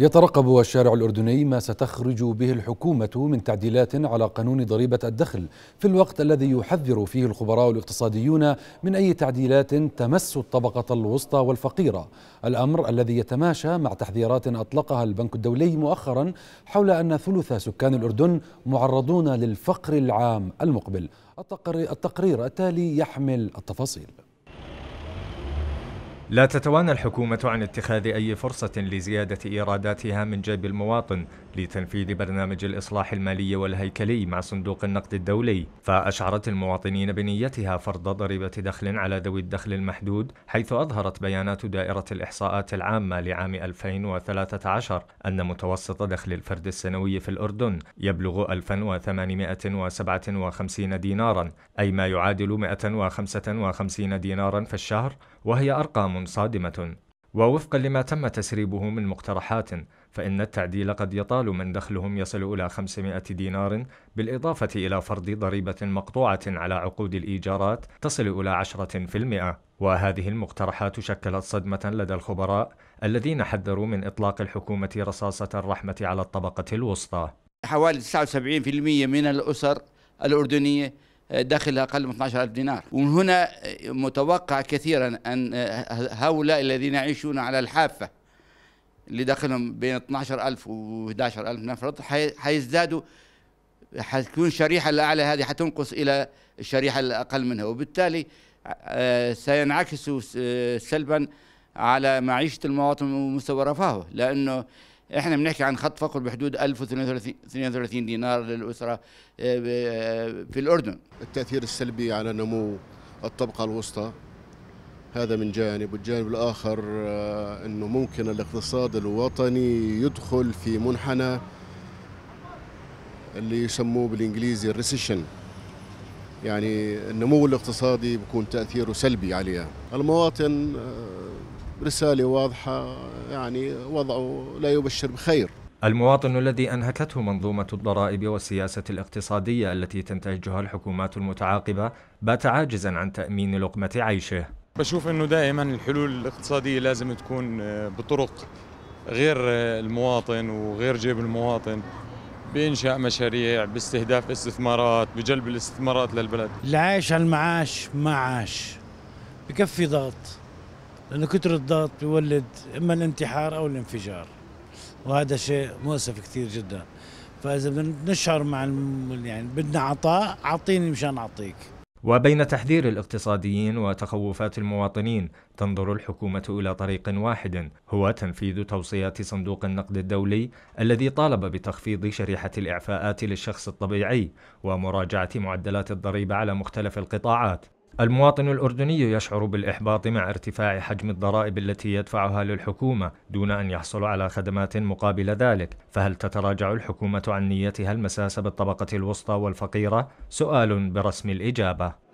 يترقب الشارع الأردني ما ستخرج به الحكومة من تعديلات على قانون ضريبة الدخل في الوقت الذي يحذر فيه الخبراء الاقتصاديون من أي تعديلات تمس الطبقة الوسطى والفقيرة الأمر الذي يتماشى مع تحذيرات أطلقها البنك الدولي مؤخرا حول أن ثلث سكان الأردن معرضون للفقر العام المقبل التقرير التالي يحمل التفاصيل لا تتوانى الحكومة عن اتخاذ أي فرصة لزيادة إيراداتها من جيب المواطن لتنفيذ برنامج الإصلاح المالي والهيكلي مع صندوق النقد الدولي فأشعرت المواطنين بنيتها فرض ضريبة دخل على ذوي الدخل المحدود حيث أظهرت بيانات دائرة الإحصاءات العامة لعام 2013 أن متوسط دخل الفرد السنوي في الأردن يبلغ 1857 دينارا أي ما يعادل 155 دينارا في الشهر وهي أرقام صادمة ووفقا لما تم تسريبه من مقترحات فإن التعديل قد يطال من دخلهم يصل إلى 500 دينار بالإضافة إلى فرض ضريبة مقطوعة على عقود الإيجارات تصل إلى 10% وهذه المقترحات شكلت صدمة لدى الخبراء الذين حذروا من إطلاق الحكومة رصاصة الرحمة على الطبقة الوسطى حوالي 79% من الأسر الأردنية داخلها أقل من 12000 دينار ومن هنا متوقع كثيرا أن هؤلاء الذين يعيشون على الحافة اللي داخلهم بين 12000 و 11000 نفرض حيزدادوا حتكون الشريحة الأعلى هذه حتنقص إلى الشريحة الأقل منها وبالتالي آه، سينعكس آه، سلبا على معيشة المواطن ومستوى رفاهه لأنه احنا بنحكي عن خط فقر بحدود 1032 دينار للاسره آه، آه، في الاردن. التاثير السلبي على نمو الطبقه الوسطى هذا من جانب والجانب الاخر آه، انه ممكن الاقتصاد الوطني يدخل في منحنى اللي يسموه بالانجليزي الريسيشن يعني النمو الاقتصادي بيكون تاثيره سلبي عليها المواطن رسالة واضحة يعني وضعه لا يبشر بخير المواطن الذي أنهكته منظومة الضرائب والسياسة الاقتصادية التي تنتهجها الحكومات المتعاقبة بات عاجزا عن تأمين لقمة عيشه بشوف أنه دائما الحلول الاقتصادية لازم تكون آه، بطرق غير آه، المواطن وغير جيب المواطن بإنشاء مشاريع باستهداف استثمارات بجلب الاستثمارات للبلد العيش على المعاش معاش بكفي ضغط لأنه كتر الضغط بيولد إما الانتحار أو الانفجار وهذا شيء مؤسف كثير جدا فإذا بدنا نشعر مع الم... يعني بدنا عطاء أعطيني مشان أعطيك وبين تحذير الاقتصاديين وتخوفات المواطنين تنظر الحكومة إلى طريق واحد هو تنفيذ توصيات صندوق النقد الدولي الذي طالب بتخفيض شريحة الإعفاءات للشخص الطبيعي ومراجعة معدلات الضريبة على مختلف القطاعات المواطن الأردني يشعر بالإحباط مع ارتفاع حجم الضرائب التي يدفعها للحكومة دون أن يحصل على خدمات مقابل ذلك فهل تتراجع الحكومة عن نيتها المساس بالطبقة الوسطى والفقيرة؟ سؤال برسم الإجابة